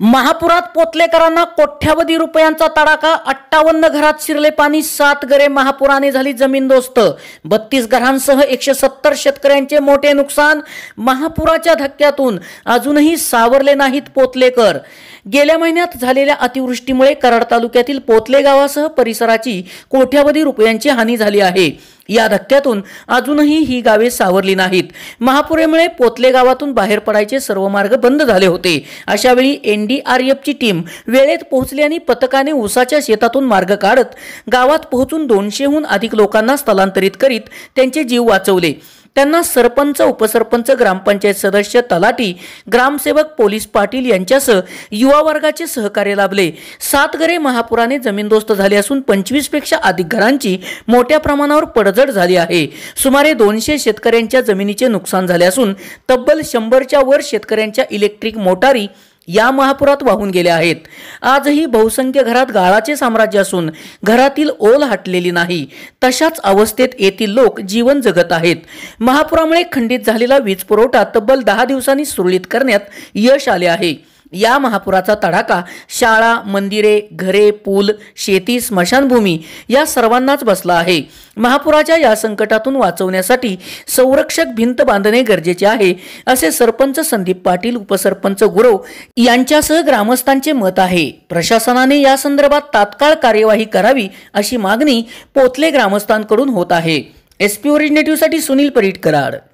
महापुरात पोतलेकरांना कोट्यावधी रुपयांचा तडाखा अठ्ठावन्न घरात शिरले पाणी सात घरे महापुराने झाली दोस्त बत्तीस घरांसह एकशे सत्तर शेतकऱ्यांचे मोठे नुकसान महापुराच्या धक्क्यातून अजूनही सावरले नाहीत पोतलेकर गेल्या महिन्यात झालेल्या अतिवृष्टीमुळे कराड तालुक्यातील पोतले गावासह परिसराची कोट्यावधी रुपयांची हानी झाली आहे या धक्क्यातून अजूनही ही गावे सावरली नाहीत महापुरेमुळे पोतले गावातून बाहेर पडायचे सर्व मार्ग बंद झाले होते अशावेळी एनडीआरएफची टीम वेळेत पोहोचली आणि पथकाने उसाच्या शेतातून मार्ग काढत गावात पोहोचून दोनशेहून अधिक लोकांना स्थलांतरित करीत त्यांचे जीव वाचवले त्यांना सरपंच उपसरपंच ग्रामपंचायत सदस्य तलाठी ग्रामसेवक पोलीस पाटील यांच्यासह युवा वर्गाचे सहकार्य लाभले सात घरे महापुराने जमीनदोस्त झाले असून पंचवीसपेक्षा अधिक घरांची मोठ्या प्रमाणावर पडझड झाली आहे सुमारे दोनशे शेतकऱ्यांच्या जमिनीचे नुकसान झाले असून तब्बल शंभरच्या वर शेतकऱ्यांच्या इलेक्ट्रिक मोटारी या महापुरात वाहून गेल्या आहेत आजही बहुसंख्य घरात गाळाचे साम्राज्य असून घरातील ओल हटलेली नाही तशाच अवस्थेत येथील लोक जीवन जगत आहेत महापुरामुळे खंडित झालेला वीज पुरवठा तब्बल दहा दिवसांनी सुरळीत करण्यात यश आले आहे या महापुराचा तडाखा शाळा मंदिरे घरे पूल शेती स्मशानभूमी या सर्वांनाच बसला आहे महापुराच्या या संकटातून वाचवण्यासाठी संरक्षक भिंत बांधणे गरजेचे आहे असे सरपंच संदीप पाटील उपसरपंच गुरव यांच्यासह ग्रामस्थांचे मत आहे प्रशासनाने या संदर्भात तात्काळ कार्यवाही करावी अशी मागणी पोतले ग्रामस्थांकडून होत आहे एसपी ओरिजिनेटिव्हसाठी सुनील परीट कराड